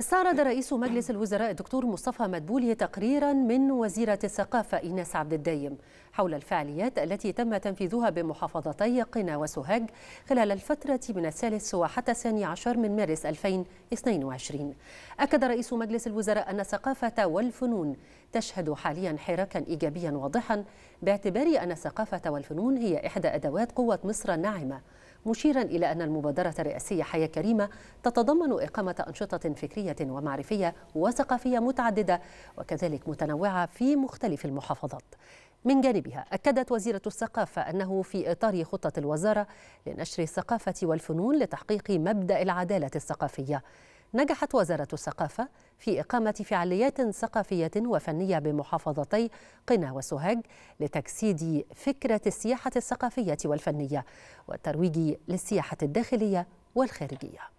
استعرض رئيس مجلس الوزراء الدكتور مصطفى مدبولي تقريرا من وزيرة الثقافة إيناس عبد الدايم حول الفعاليات التي تم تنفيذها بمحافظتي قنا وسوهاج خلال الفترة من الثالث وحتى الثاني عشر من مارس 2022 أكد رئيس مجلس الوزراء أن الثقافة والفنون تشهد حاليا حراكا إيجابيا واضحا باعتبار أن الثقافة والفنون هي إحدى أدوات قوة مصر الناعمة مشيرا إلى أن المبادرة الرئاسية حياة كريمة تتضمن إقامة أنشطة فكرية ومعرفية وثقافية متعددة وكذلك متنوعة في مختلف المحافظات من جانبها أكدت وزيرة الثقافة أنه في إطار خطة الوزارة لنشر الثقافة والفنون لتحقيق مبدأ العدالة الثقافية نجحت وزارة الثقافة في إقامة فعاليات ثقافية وفنية بمحافظتي قنا وسوهاج لتجسيد فكرة السياحة الثقافية والفنية والترويج للسياحة الداخلية والخارجية